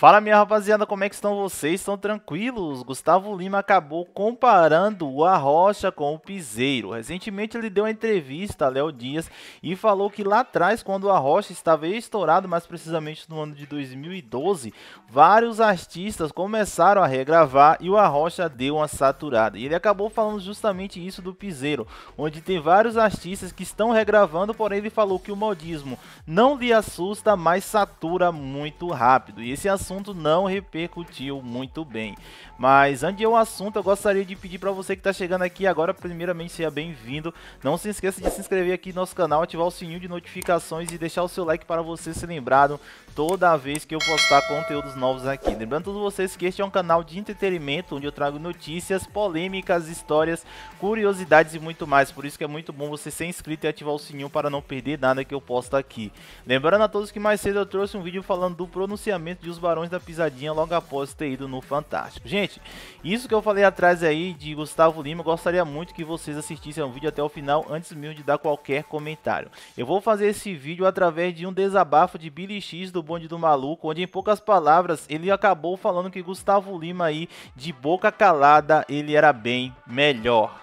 Fala minha rapaziada, como é que estão vocês? Estão tranquilos? Gustavo Lima acabou comparando o Arrocha com o Piseiro. Recentemente ele deu uma entrevista a Léo Dias e falou que lá atrás, quando o Arrocha estava estourado, mais precisamente no ano de 2012, vários artistas começaram a regravar e o Arrocha deu uma saturada. E ele acabou falando justamente isso do Piseiro, onde tem vários artistas que estão regravando, porém ele falou que o modismo não lhe assusta, mas satura muito rápido. E esse assunto assunto não repercutiu muito bem. Mas antes de um assunto, eu gostaria de pedir para você que está chegando aqui agora, primeiramente seja bem-vindo. Não se esqueça de se inscrever aqui no nosso canal, ativar o sininho de notificações e deixar o seu like para você ser lembrado toda vez que eu postar conteúdos novos aqui. Lembrando todos vocês que este é um canal de entretenimento onde eu trago notícias, polêmicas, histórias, curiosidades e muito mais. Por isso que é muito bom você ser inscrito e ativar o sininho para não perder nada que eu posto aqui. Lembrando a todos que mais cedo eu trouxe um vídeo falando do pronunciamento de os barões Barões da Pisadinha logo após ter ido no Fantástico. Gente, isso que eu falei atrás aí de Gustavo Lima, gostaria muito que vocês assistissem o vídeo até o final antes mesmo de dar qualquer comentário. Eu vou fazer esse vídeo através de um desabafo de Billy X do Bonde do Maluco, onde em poucas palavras ele acabou falando que Gustavo Lima aí, de boca calada, ele era bem melhor.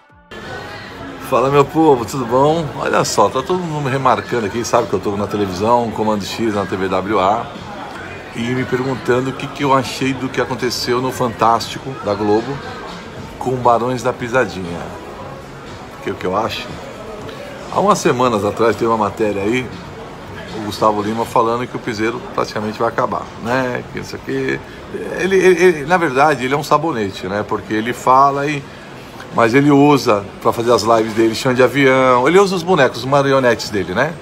Fala meu povo, tudo bom? Olha só, tá todo mundo remarcando aqui, sabe que eu tô na televisão, Comando X na TVWA e me perguntando o que, que eu achei do que aconteceu no Fantástico da Globo com Barões da Pisadinha. Que é o que eu acho? Há umas semanas atrás teve uma matéria aí, o Gustavo Lima falando que o piseiro praticamente vai acabar, né? Que isso aqui. Ele, ele, ele, na verdade, ele é um sabonete, né? Porque ele fala e. Mas ele usa para fazer as lives dele chão de avião, ele usa os bonecos, os marionetes dele, né?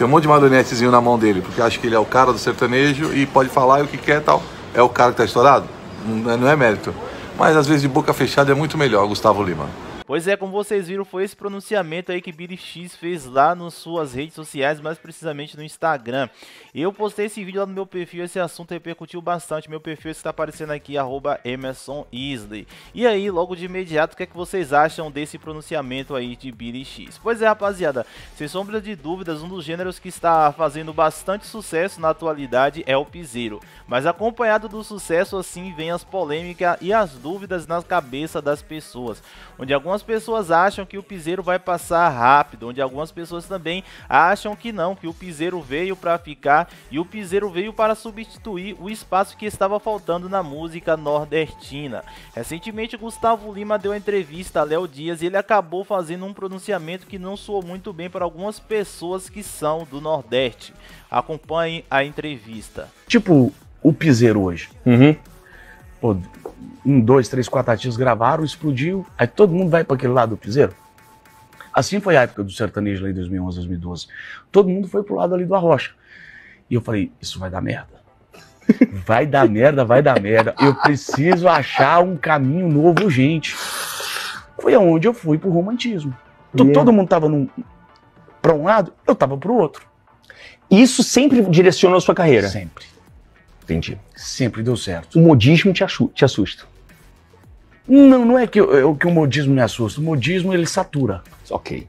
Tem um monte de marionetezinho na mão dele, porque acha que ele é o cara do sertanejo e pode falar o que quer tal. É o cara que está estourado? É, não é mérito. Mas às vezes de boca fechada é muito melhor, Gustavo Lima. Pois é, como vocês viram, foi esse pronunciamento aí que Billy X fez lá nas suas redes sociais, mais precisamente no Instagram. Eu postei esse vídeo lá no meu perfil, esse assunto repercutiu bastante. Meu perfil está aparecendo aqui, arroba Emerson Easley. E aí, logo de imediato, o que é que vocês acham desse pronunciamento aí de Billy X? Pois é, rapaziada, sem sombra de dúvidas, um dos gêneros que está fazendo bastante sucesso na atualidade é o piseiro. Mas acompanhado do sucesso, assim, vem as polêmicas e as dúvidas na cabeça das pessoas, onde algumas Algumas pessoas acham que o Piseiro vai passar rápido, onde algumas pessoas também acham que não, que o Piseiro veio para ficar e o Piseiro veio para substituir o espaço que estava faltando na música nordestina. Recentemente, Gustavo Lima deu entrevista a Léo Dias e ele acabou fazendo um pronunciamento que não soou muito bem para algumas pessoas que são do Nordeste. Acompanhe a entrevista. Tipo, o Piseiro hoje. Uhum. Pô, um, dois, três, quatro artistas gravaram, explodiu, aí todo mundo vai para aquele lado do piseiro. Assim foi a época do sertanejo lá em 2011, 2012. Todo mundo foi pro lado ali do Arrocha. E eu falei, isso vai dar merda. Vai dar merda, vai dar merda. Eu preciso achar um caminho novo, gente. Foi aonde eu fui pro romantismo. Yeah. Então, todo mundo tava num, pra um lado, eu tava pro outro. Isso sempre direcionou a sua carreira? Sempre entendi. Sempre deu certo. O modismo te, te assusta. Não, não é que, eu, é que o modismo me assusta. O modismo ele satura. Ok.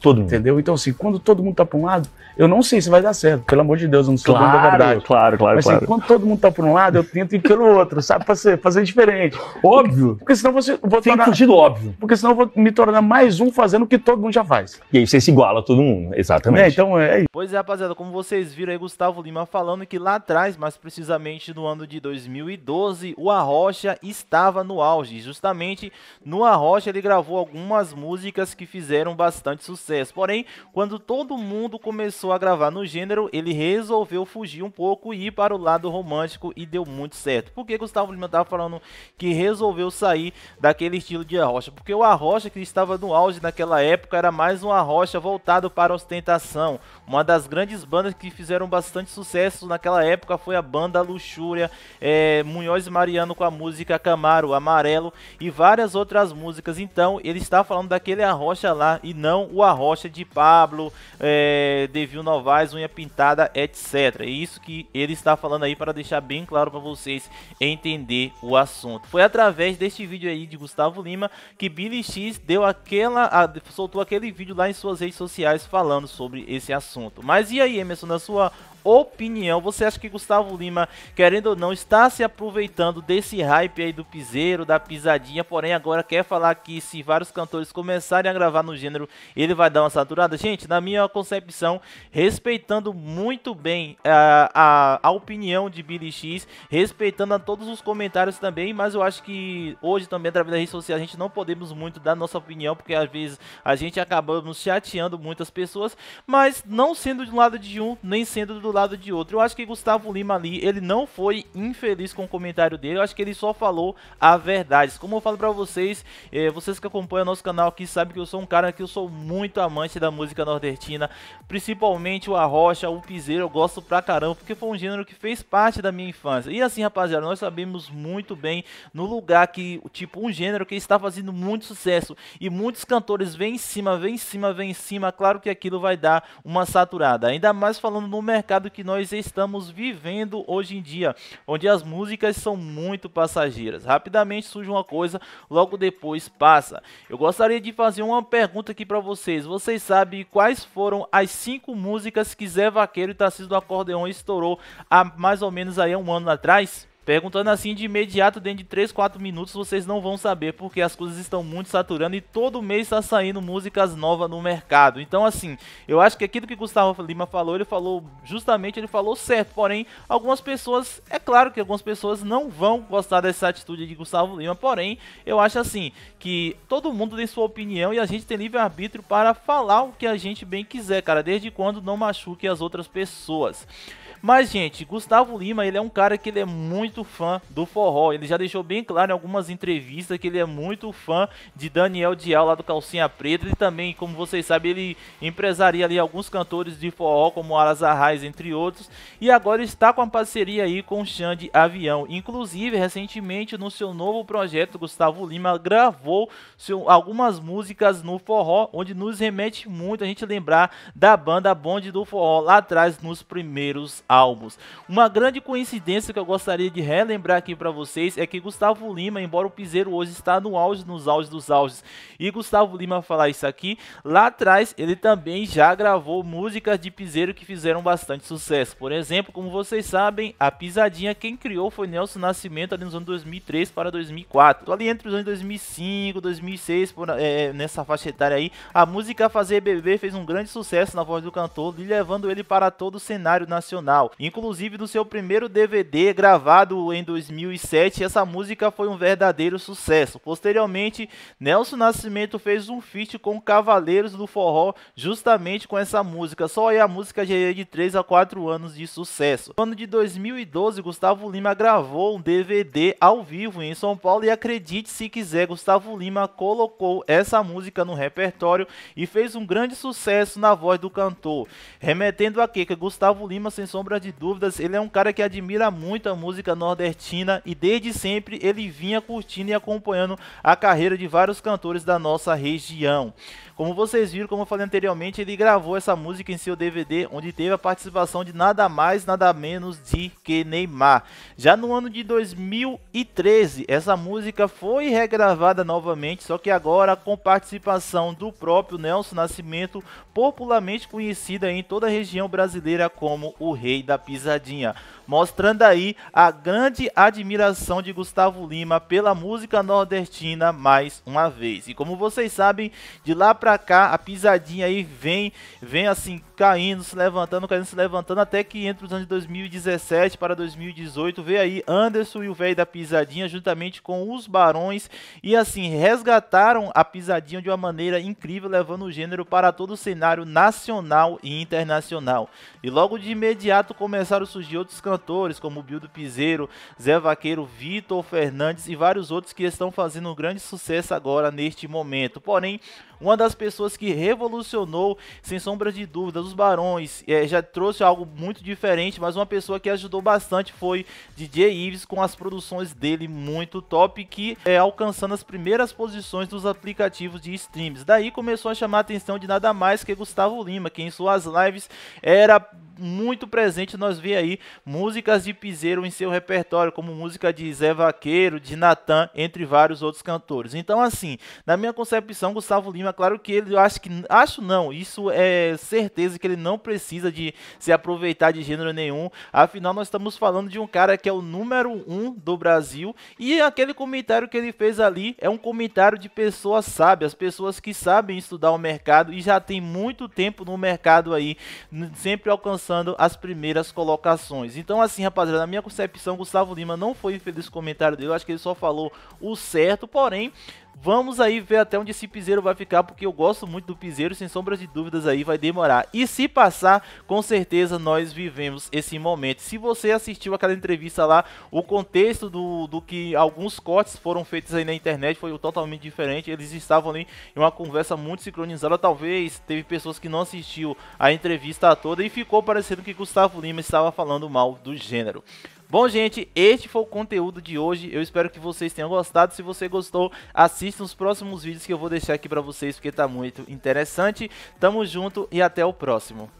Todo mundo. Entendeu? Então, assim, quando todo mundo tá para um lado, eu não sei se vai dar certo, pelo amor de Deus, eu não sou claro, dono da verdade. Claro, claro, Mas, assim, quando todo mundo tá para um lado, eu tento ir pelo outro, sabe? ser fazer diferente. Óbvio. Porque, porque senão você. Vou Tem fugido óbvio. Porque senão eu vou me tornar mais um fazendo o que todo mundo já faz. E aí você se iguala a todo mundo, exatamente. Né, então, é, então é isso. Pois é, rapaziada, como vocês viram aí, Gustavo Lima falando que lá atrás, mais precisamente no ano de 2012, o Arrocha estava no auge. Justamente no Arrocha ele gravou algumas músicas que fizeram bastante sucesso sucesso. Porém, quando todo mundo começou a gravar no gênero, ele resolveu fugir um pouco e ir para o lado romântico e deu muito certo. Por que Gustavo Lima estava falando que resolveu sair daquele estilo de arrocha? Porque o arrocha que estava no auge naquela época era mais um arrocha voltado para a ostentação. Uma das grandes bandas que fizeram bastante sucesso naquela época foi a banda Luxúria, é, Munhoz e Mariano com a música Camaro, Amarelo e várias outras músicas. Então, ele está falando daquele arrocha lá e não o arrocha Rocha, de Pablo, é, Devil Novaes, Unha Pintada, etc. É isso que ele está falando aí para deixar bem claro para vocês entender o assunto. Foi através deste vídeo aí de Gustavo Lima que Billy X deu aquela, a, soltou aquele vídeo lá em suas redes sociais falando sobre esse assunto. Mas e aí, Emerson, na sua opinião, você acha que Gustavo Lima, querendo ou não, está se aproveitando desse hype aí do piseiro, da pisadinha, porém agora quer falar que se vários cantores começarem a gravar no gênero, ele vai dar uma saturada? Gente, na minha concepção, respeitando muito bem a, a, a opinião de Billy X, respeitando a todos os comentários também, mas eu acho que hoje também, através da rede social, a gente não podemos muito dar nossa opinião, porque às vezes a gente acabamos chateando muitas pessoas, mas não sendo do lado de um, nem sendo do do lado de outro. Eu acho que Gustavo Lima ali, ele não foi infeliz com o comentário dele. Eu acho que ele só falou a verdade. Como eu falo pra vocês, eh, vocês que acompanham o nosso canal aqui sabem que eu sou um cara que eu sou muito amante da música nordestina. Principalmente o arrocha, o piseiro, eu gosto pra caramba. Porque foi um gênero que fez parte da minha infância. E assim, rapaziada, nós sabemos muito bem no lugar que, tipo, um gênero que está fazendo muito sucesso. E muitos cantores vêm em cima, vêm em cima, vêm em cima. Claro que aquilo vai dar uma saturada. Ainda mais falando no mercado mercado que nós estamos vivendo hoje em dia, onde as músicas são muito passageiras. Rapidamente surge uma coisa, logo depois passa. Eu gostaria de fazer uma pergunta aqui para vocês. Vocês sabem quais foram as cinco músicas que Zé Vaqueiro e Tarcísio do Acordeão estourou há mais ou menos aí um ano atrás? Perguntando assim de imediato, dentro de 3, 4 minutos, vocês não vão saber, porque as coisas estão muito saturando e todo mês está saindo músicas novas no mercado. Então, assim, eu acho que aquilo que Gustavo Lima falou, ele falou justamente, ele falou certo. Porém, algumas pessoas, é claro que algumas pessoas não vão gostar dessa atitude de Gustavo Lima. Porém, eu acho assim, que todo mundo tem sua opinião e a gente tem livre-arbítrio para falar o que a gente bem quiser, cara, desde quando não machuque as outras pessoas. Mas, gente, Gustavo Lima, ele é um cara que ele é muito muito fã do forró. Ele já deixou bem claro em algumas entrevistas que ele é muito fã de Daniel Dial lá do Calcinha Preta. Ele também, como vocês sabem, ele empresaria ali alguns cantores de forró, como Aras Arraes, entre outros. E agora está com a parceria aí com o Xande Avião. Inclusive, recentemente, no seu novo projeto, Gustavo Lima gravou seu, algumas músicas no forró, onde nos remete muito a gente lembrar da banda Bonde do Forró lá atrás nos primeiros álbuns. Uma grande coincidência que eu gostaria de de relembrar aqui para vocês é que Gustavo Lima, embora o Piseiro hoje está no auge, nos auges dos auges, e Gustavo Lima falar isso aqui, lá atrás ele também já gravou músicas de Piseiro que fizeram bastante sucesso. Por exemplo, como vocês sabem, a pisadinha quem criou foi Nelson Nascimento ali nos anos 2003 para 2004. Ali entre os anos 2005, 2006, por, é, nessa faixa etária aí, a música Fazer Bebê fez um grande sucesso na voz do cantor, levando ele para todo o cenário nacional. Inclusive no seu primeiro DVD gravado lançado em 2007, essa música foi um verdadeiro sucesso. Posteriormente, Nelson Nascimento fez um feat com Cavaleiros do Forró, justamente com essa música. Só aí a música gerou é de 3 a 4 anos de sucesso. No ano de 2012, Gustavo Lima gravou um DVD ao vivo em São Paulo e acredite se quiser, Gustavo Lima colocou essa música no repertório e fez um grande sucesso na voz do cantor. Remetendo a que, que Gustavo Lima, sem sombra de dúvidas, ele é um cara que admira muito a música nordestina e desde sempre ele vinha curtindo e acompanhando a carreira de vários cantores da nossa região. Como vocês viram, como eu falei anteriormente, ele gravou essa música em seu DVD, onde teve a participação de nada mais, nada menos de que Neymar. Já no ano de 2013, essa música foi regravada novamente, só que agora com participação do próprio Nelson Nascimento, popularmente conhecida em toda a região brasileira como o Rei da Pisadinha mostrando aí a grande admiração de Gustavo Lima pela música nordestina mais uma vez. E como vocês sabem, de lá pra cá a pisadinha aí vem, vem assim caindo, se levantando, caindo, se levantando, até que entre os anos 2017 para 2018 Vê aí Anderson e o velho da pisadinha juntamente com os Barões e assim resgataram a pisadinha de uma maneira incrível, levando o gênero para todo o cenário nacional e internacional. E logo de imediato começaram a surgir outros cantores atores como Bildo Piseiro, Zé Vaqueiro, Vitor Fernandes e vários outros que estão fazendo um grande sucesso agora neste momento. Porém, uma das pessoas que revolucionou, sem sombra de dúvidas, os Barões. É, já trouxe algo muito diferente, mas uma pessoa que ajudou bastante foi DJ Ives com as produções dele muito top, que é alcançando as primeiras posições dos aplicativos de streams. Daí começou a chamar a atenção de nada mais que Gustavo Lima, que em suas lives era muito presente nós vimos aí músicas de piseiro em seu repertório, como música de Zé Vaqueiro, de Natan, entre vários outros cantores. Então assim, na minha concepção, Gustavo Lima Claro que ele, eu acho que. Acho não, isso é certeza que ele não precisa de se aproveitar de gênero nenhum. Afinal, nós estamos falando de um cara que é o número um do Brasil. E aquele comentário que ele fez ali é um comentário de pessoas sábias, pessoas que sabem estudar o mercado e já tem muito tempo no mercado aí, sempre alcançando as primeiras colocações. Então, assim, rapaziada, na minha concepção, Gustavo Lima não foi infeliz o comentário dele. Eu acho que ele só falou o certo, porém, Vamos aí ver até onde esse piseiro vai ficar, porque eu gosto muito do piseiro, sem sombras de dúvidas aí vai demorar. E se passar, com certeza nós vivemos esse momento. Se você assistiu aquela entrevista lá, o contexto do, do que alguns cortes foram feitos aí na internet foi totalmente diferente. Eles estavam ali em uma conversa muito sincronizada, talvez teve pessoas que não assistiu a entrevista toda e ficou parecendo que Gustavo Lima estava falando mal do gênero. Bom, gente, este foi o conteúdo de hoje. Eu espero que vocês tenham gostado. Se você gostou, assista os próximos vídeos que eu vou deixar aqui para vocês, porque tá muito interessante. Tamo junto e até o próximo.